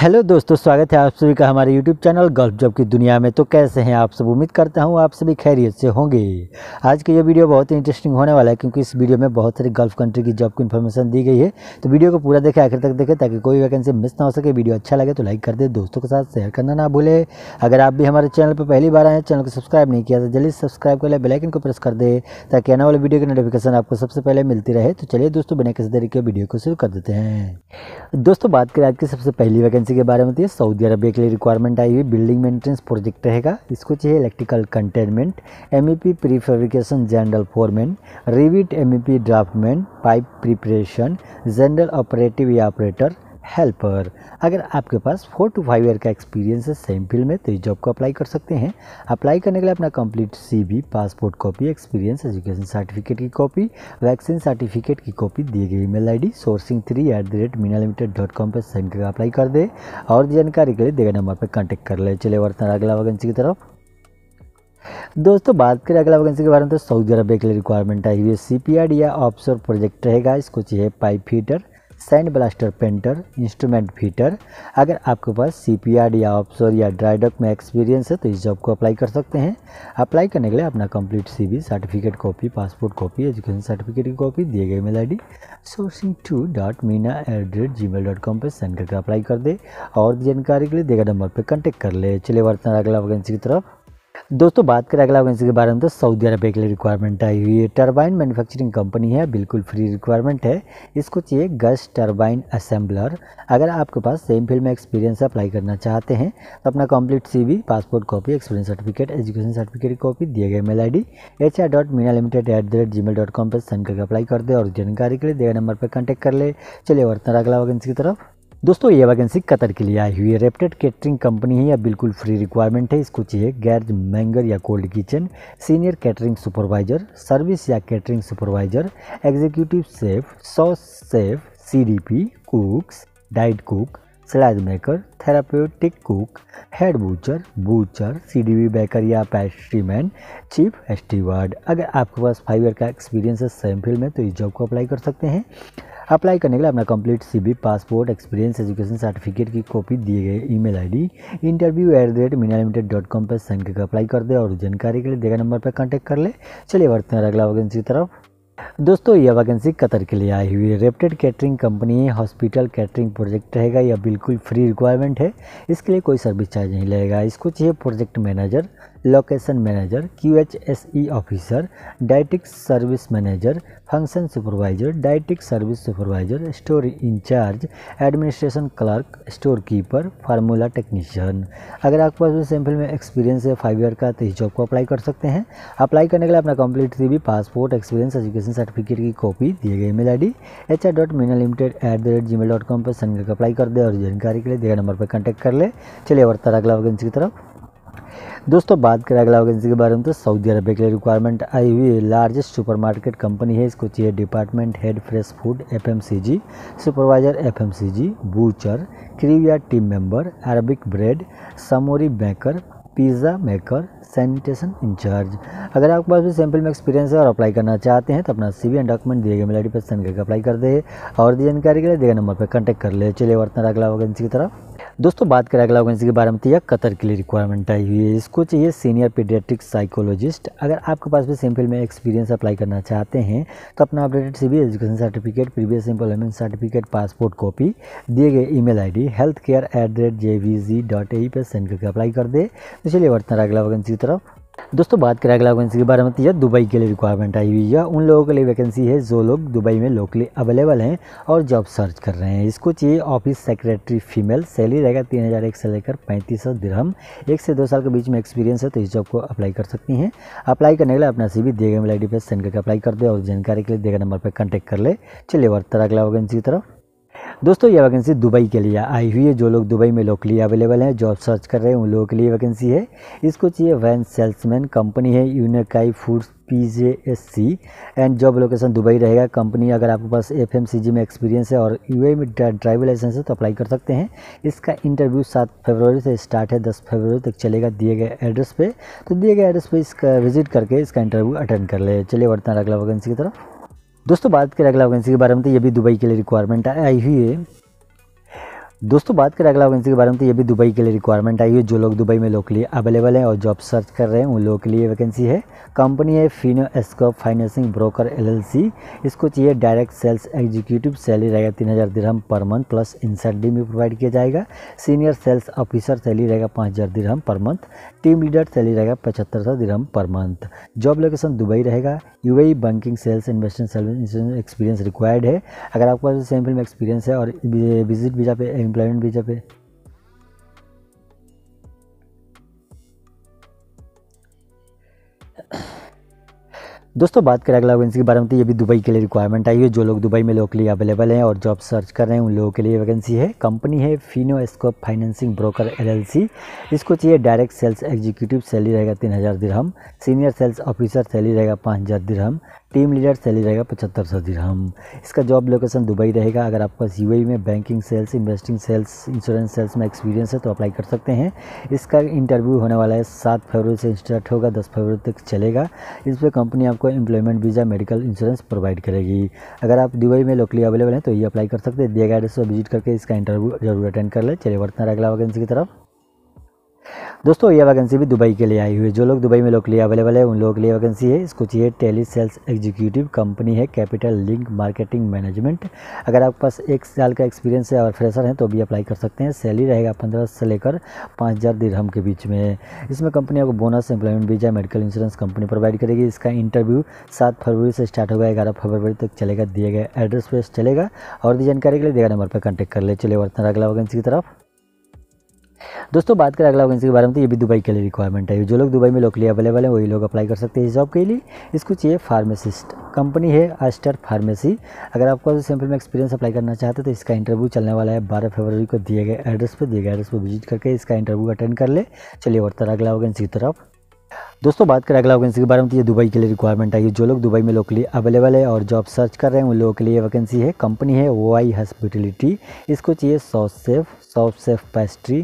hello दोस्तों स्वागत है आप सभी का हमारे यूट्यूब चैनल गल्फ जॉब की दुनिया में तो कैसे हैं आप सब उम्मीद करता हूं आप सभी खैरियत से होंगे आज की ये वीडियो बहुत ही इंटरेस्टिंग होने वाला है क्योंकि इस वीडियो में बहुत सारी गल्फ कंट्री की जॉब की इन्फॉर्मेशन दी गई है तो वीडियो को पूरा देखें आखिर तक देखें ताकि कोई वैकेंसी मिस ना हो सके वीडियो अच्छा लगे तो लाइक कर दे दोस्तों के साथ शेयर करना ना भूले अगर आप भी हमारे चैनल पर पहली बार आए चैनल को सब्सक्राइब नहीं किया तो जल्दी सब्सक्राइब कर ले बेलाइकन को प्रेस कर दे ताकि आने वाले वीडियो की नोटिफिकेशन आपको सबसे पहले मिलती रहे तो चलिए दोस्तों बिना किसी तरीके वीडियो को शुरू कर देते हैं दोस्तों बात करें आज की सबसे पहली वैकेंसी वैकेंसी के बारे में तो सऊदी अरबिया के लिए रिक्वायरमेंट आई हुई बिल्डिंग मेंटेनेंस प्रोजेक्ट रहेगा इसको चाहिए electrical containment M E P pre fabrication general foreman rivet M E P draftman pipe preparation general operative या ऑपरेटर हेल्पर अगर आपके पास फोर टू फाइव ईयर का एक्सपीरियंस है सेम फील्ड में तो इस जॉब को अप्लाई कर सकते हैं अप्लाई करने के लिए अपना complete CV passport copy experience education certificate की कॉपी वैक्सीन सर्टिफिकेट की कॉपी दिए गई email I D sourcing three at the rate Meena limited dot com पर सेंड कर अप्लाई कर दे और जानकारी के लिए देगा नंबर पर कॉन्टेक्ट कर ले चले वर्तन अगला वैकेंसी की तरफ दोस्तों बात करें अगला वैकेंसी के बारे में तो सऊदी अरब के लिए रिक्वायरमेंट आई हुई है सी या ऑफशोर प्रोजेक्ट रहेगा इसको चाहिए pipe heater sand blaster painter instrument fitter अगर आपके पास सी या ऑफशोर या ड्राइडक में एक्सपीरियंस है तो इस जॉब को अप्लाई कर सकते हैं अप्लाई करने के लिए अपना complete C certificate copy passport copy education certificate की कॉपी दिए गए mail I D sourcing two dot Meena at the rate Gmail dot com पर सेंड करके अप्लाई कर दे और जानकारी के लिए देगा नंबर पर कंटेक्ट कर ले चले वर्तन अगला वैकेंसी की तरफ दोस्तों बात करें अगला वैकेंसी के बारे में तो सऊदी अरब के लिए रिक्वायरमेंट आई हुई है टरबाइन मैन्युफैक्चरिंग कंपनी है बिल्कुल फ्री रिक्वायरमेंट है इसको चाहिए गस टरबाइन असेंबलर अगर आपके पास सेम फील्ड में एक्सपीरियंस अप्लाई करना चाहते हैं तो अपना complete CV passport copy experience certificate education certificate की कॉपी दिए गए mail I D H dot Meena limited at the rate Gmail dot com पर सेंड करके अप्लाई कर दे और जानकारी के लिए दिए नंबर पर कॉन्टैक्ट कर ले चलिए वर्तन अगला वैकेंसी की तरफ दोस्तों ये वैकेंसी कतर के लिए आई हुई है रेप्टेड कैटरिंग कंपनी है या बिल्कुल फ्री रिक्वायरमेंट है इसको चाहिए गैरज मैंगर या cold kitchen senior catering supervisor service या catering supervisor executive chef sauce chef CDP cooks diet cook salad maker therapeutic cook head butcher butcher CDV baker या pastryman chief steward अगर आपके पास five year का experience है same field में तो इस जॉब को अप्लाई कर सकते हैं अप्लाई करने के लिए अपना complete CV passport experience education certificate की कॉपी दिए गए email ID interview at the rate Meena limited dot com पर सेंड करके अप्लाई कर दे और जानकारी के लिए देगा नंबर पर कॉन्टैक्ट कर ले चलिए बढ़ते हैं अगला वैकेंसी की तरफ दोस्तों यह वैकेंसी कतर के लिए आई हुई है reputed catering company hospital catering project रहेगा यह बिल्कुल फ्री रिक्वायरमेंट है इसके लिए कोई सर्विस चार्ज नहीं लगेगा इसको चाहिए project manager location manager Q H S E officer dietic service manager function supervisor dietic service supervisor store incharge administration clerk store keeper formula technician अगर आपके पास सैम्पल में एक्सपीरियंस है फाइव ईयर का तो इस जॉब को अप्लाई कर सकते हैं अप्लाई करने के लिए अपना complete C passport experience education certificate की कॉपी दिए गए email I D H R dot Meena limited at the rate Gmail dot com पर सन करके अप्लाई कर दे और जानकारी के लिए दिए नंबर पर कॉन्टैक्ट कर ले चलिए वर्तर अगला वैकेंसी की तरफ दोस्तों बात करें अगला वैकेंसी के बारे में तो सऊदी अरब के लिए रिक्वायरमेंट आई हुई है लार्जेस्ट सुपरमार्केट कंपनी है इसको चाहिए department head fresh food FMCG supervisor FMCG butcher क्रीविया टीम मेंबर अरबिक ब्रेड समोरी baker pizza maker sanitation incharge अगर आपके पास भी सैंपल में एक्सपीरियंस है और अप्लाई करना चाहते हैं तो अपना सी एंड डॉक्यूमेंट दिए गए मेल आई पर सेंड करके अप्लाई कर दे और जानकारी के लिए दिए नंबर पर कॉन्टैक्ट कर ले चलिए वर्तना अगला वैकेंसी की तरफ दोस्तों बात करें अगला वैकेंसी के बारे में तो यह कतर के लिए रिक्वायरमेंट आई हुई है इसको चाहिए सीनियर पीडियाट्रिक साइकोलॉजिस्ट अगर आपके पास भी सेम में एक्सपीरियंस अप्लाई करना चाहते हैं तो अपना updated C education certificate previous employment certificate passport copy दिए गए e mail I D health care at the rate J V G dot A पर सेंड करके अप्लाई कर दे तो चलिए बढ़ते हैं अगला वैकेंसी की तरफ दोस्तों बात करें अगला वैकेंसी के बारे में तो यह दुबई के लिए रिक्वायरमेंट आई हुई है उन लोगों के लिए वैकेंसी है जो लोग दुबई में लोकली अवेलेबल हैं और जॉब सर्च कर रहे हैं इसको चाहिए ऑफिस सेक्रेटरी फीमेल सैलरी रहेगा तीन हज़ार एक से लेकर पैंतीस सौ दिरहम एक से दो साल के बीच में एक्सपीरियंस है तो इस जॉब को अप्लाई कर सकती हैं अप्लाई करने के लिए अपना सी भी दिए गए मेल आई डी पर सेंड करके अप्लाई कर दे और जानकारी के लिए गए नंबर पर कॉन्टैक्ट कर ले चलिए वर्तर अगला वैकेंसी की तरफ दोस्तों ये वैकेंसी दुबई के लिए आई हुई है जो लोग दुबई में लोकली अवेलेबल हैं जॉब सर्च कर रहे हैं उन लोगों के लिए वैकेंसी है इसको चाहिए वैन सेल्समैन कंपनी है Unikai foods P J S C and job location Dubai रहेगा कंपनी अगर आपके पास एफ एम सी जी में एक्सपीरियंस है और यू ए में ड्राइविंग लाइसेंस है तो अप्लाई कर सकते हैं इसका इंटरव्यू सात फरवरी से स्टार्ट है दस फरवरी तक चलेगा दिए गए एड्रेस पे तो दिए गए एड्रेस पे इसका विजिट करके इसका इंटरव्यू अटेंड कर ले चलिए बढ़ते हैं अगला वैकेंसी की तरफ दोस्तों बात करें अगला वैकेंसी के बारे में तो ये भी दुबई के लिए रिक्वायरमेंट आई हुई है दोस्तों बात करें अगला वैकेंसी के बारे में तो ये भी दुबई के लिए रिक्वायरमेंट आई है जो लोग दुबई में लोकली लिए अवेलेबल हैं और जॉब सर्च कर रहे हैं उन लोगों के लिए वैकेंसी है कंपनी है Fino Scope financing broker LLC इसको चाहिए डायरेक्ट सेल्स एग्जीक्यूटिव सैलरी रहेगा तीन हज़ार dirham per month plus incentive भी प्रोवाइड किया जाएगा सीनियर सेल्स ऑफिसर सैलरी रहेगा पाँच हज़ार dirham per month team leader salary रहेगा पचहत्तर सौ dirham per month job location Dubai रहेगा UAE banking sales investment service experience required है अगर आपके पास सेम फिल्म एक्सपीरियंस है और विजिट वीजा पे एम्प्लॉयमेंट वीज़ा पे दोस्तों बात करें अगला वैकेंसी के बारे में तो ये भी दुबई के लिए रिक्वायरमेंट आई है जो लोग दुबई में लोकली अवेलेबल हैं और जॉब सर्च कर रहे हैं उन लोगों के लिए वैकेंसी है कंपनी है Fino Scope financing broker LLC इसको चाहिए डायरेक्ट सेल्स एग्जीक्यूटिव सैलरी रहेगा तीन हज़ार dirham senior sales officer salary रहेगा पाँच हज़ार दिरहम टीम लीडर सैलरी रहेगा पचहत्तर सौ हम इसका जॉब लोकेशन दुबई रहेगा अगर आपके पास यू में banking sales investing sales insurance sales में एक्सपीरियंस है तो अप्लाई कर सकते हैं इसका इंटरव्यू होने वाला है सात फरवरी से स्टार्ट होगा दस फरवरी तक चलेगा इस पर कंपनी आपको employment visa medical insurance provide करेगी अगर आप दुबई में लोकली अवेलेबल हैं तो ये अप्लाई कर सकते हैं दिया गया एड्रेस पर विजिट करके इसका इंटरव्यू जरूर अटेंड कर ले चलिए बढ़ते हैं अगला वैकेंसी की तरफ दोस्तों यह वैकेंसी भी दुबई के लिए आई हुई है जो लोग दुबई में लोग लिए अवेलेबल है उन लोगों के लिए वैकेंसी है इसको चाहिए टेली सेल्स एग्जीक्यूटिव कंपनी है कैपिटल लिंक मार्केटिंग मैनेजमेंट अगर आपके पास एक साल का एक्सपीरियंस है और फ्रेशर हैं तो भी अप्लाई कर सकते हैं सैलरी रहेगा पंद्रह से लेकर पाँच हज़ार के बीच में इसमें कंपनी आपको bonus employment visa medical insurance company provide करेगी इसका इंटरव्यू सात फरवरी से स्टार्ट होगा ग्यारह फरवरी तक चलेगा दिए गए एड्रेस पे चलेगा और भी जानकारी के लिए देगा नंबर पर कॉन्टैक्ट कर ले चले वर्तन अगला वैकेंसी की तरफ दोस्तों बात करें अगला वैकेंसी के बारे में तो ये भी दुबई के लिए रिक्वायरमेंट है जो लोग दुबई में लोकली अवेलेबल है वही लोग अप्लाई कर सकते हैं इस जॉब के लिए इसको चाहिए फार्मेसिस्ट कंपनी है आस्टर फार्मेसी अगर आपको तो में एक्सपीरियंस अप्लाई करना चाहते हैं तो इसका इंटरव्यू चलने वाला है बारह फरवरी को दिए गए एड्रेस पर दिए गए एड्रेस पर विजिट करके इसका इंटरव्यू अटेंड कर ले चलिए और तरह अगला वैकेंसी की तरफ दोस्तों बात करें अगला वैकेंसी के बारे में तो ये दुबई के लिए रिक्वायरमेंट आई है जो लोग दुबई में लोकली अवेलेबल है और जॉब सर्च कर रहे हैं उन लोगों के लिए वैकेंसी है कंपनी है ओ आई हॉस्पिटलिटी इसको चाहिए sous chef sous chef pastry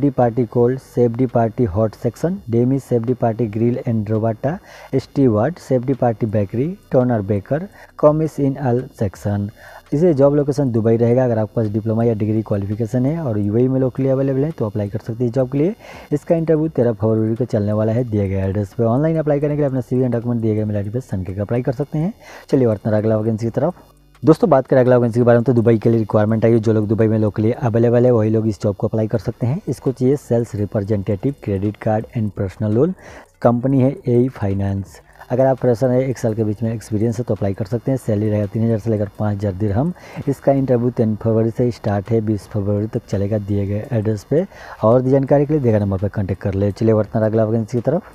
de partie cold de partie hot section demi de partie grill and robata steward de partie bakery toner baker commis in all section इसे job location Dubai रहेगा अगर आपके पास diploma या degree qualification है और UAE e में लोग के लिए अवेलेबल है तो अप्लाई कर सकते हैं जॉब के लिए इसका इंटरव्यू तेरह फरवरी को चलने वाला है दिए गए एड्रेस पर ऑनलाइन अप्लाई करने के लिए अपना सी एंड डॉक्यूमेंट दिए गए मेरे आई पर के अप्लाई कर सकते हैं चलिए वर्तमान अगला वैकेंसी की तरफ दोस्तों बात करें अगला वैकेंसी के बारे में तो दुबई के लिए रिक्वायरमेंट आई है जो लोग दुबई में लोकली अवेलेबल है वही लोग इस जॉब को अप्लाई कर सकते हैं इसको चाहिए sales representative credit card and personal loan company है ए फाइनेंस अगर आप फ्रेशर है एक साल के बीच में एक्सपीरियंस है तो अप्लाई कर सकते हैं सैलरी रहेगा तीन हज़ार से लेकर पाँच हज़ार दिर हम इसका इंटरव्यू तीन फरवरी से स्टार्ट है बीस फरवरी तक चलेगा दिए गए एड्रेस पे और जानकारी के लिए देगा नंबर पर कॉन्टेक्ट कर ले चलिए वर्तमान अगला वैकेंसी की तरफ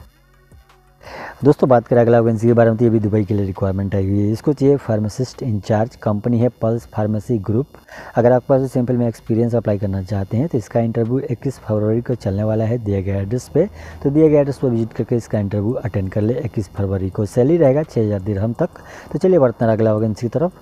दोस्तों बात करें अगला वैकेंसी के बारे में तो ये भी दुबई के लिए रिक्वायरमेंट आई हुई है इसको चाहिए फार्मासिस्ट इंचार्ज कंपनी है पल्स फार्मेसी ग्रुप अगर आपके पास सिंपल में एक्सपीरियंस अप्लाई करना चाहते हैं तो इसका इंटरव्यू 21 फरवरी को चलने वाला है दिए गए एड्रेस पे तो दिए गए एड्रेस पर विजिट करके इसका इंटरव्यू अटेंड कर ले इक्कीस फरवरी को सैली रहेगा छः हज़ार तक तो चलिए बढ़ते हैं अगला वैकेंसी की तरफ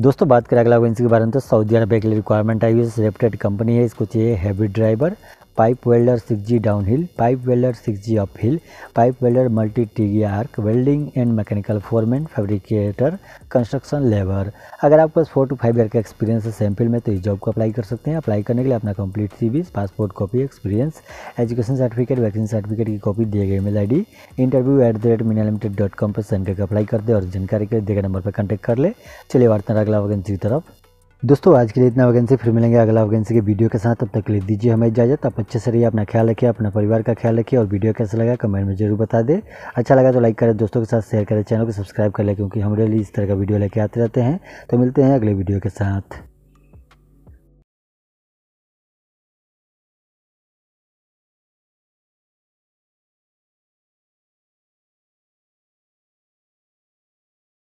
दोस्तों बात करें अगला वैकेंसी के बारे में तो सऊदी अरब के लिए रिक्वायरमेंट आई हुई है रेप्टेड कंपनी है इसको चाहिए heavy driver pipe welder 6G downhill pipe welder 6G uphill pipe welder multi TIG arc welding and mechanical foreman fabricator construction labour अगर आपके पास फोर टू फाइव ईयर का एक्सपीरियंस है सैम्पल में तो इस जॉब को अप्लाई कर सकते हैं अप्लाई करने के लिए अपना complete C passport copy experience education certificate vaccine certificate की कॉपी दिए गए mail ID interview at the rate Meena limited dot com पर सेंड करके अप्लाई कर दे और जानकारी के लिए देगा नंबर पर कॉन्टैक्ट कर ले चलिए वार्ता अगला वैकेंसी की तरफ दोस्तों आज के लिए इतना वैकेंसी फिर मिलेंगे अगला वैकेंसी के वीडियो के साथ तब तक ले दीजिए हमें इजाजत आप अच्छे से रहिए अपना ख्याल रखिए अपना परिवार का ख्याल रखिए और वीडियो कैसा लगा कमेंट में जरूर बता दें अच्छा लगा तो लाइक करें दोस्तों के साथ शेयर करें चैनल को सब्सक्राइब कर लें क्योंकि हम डेली इस तरह का वीडियो लेके आते रहते हैं तो मिलते हैं अगले वीडियो के साथ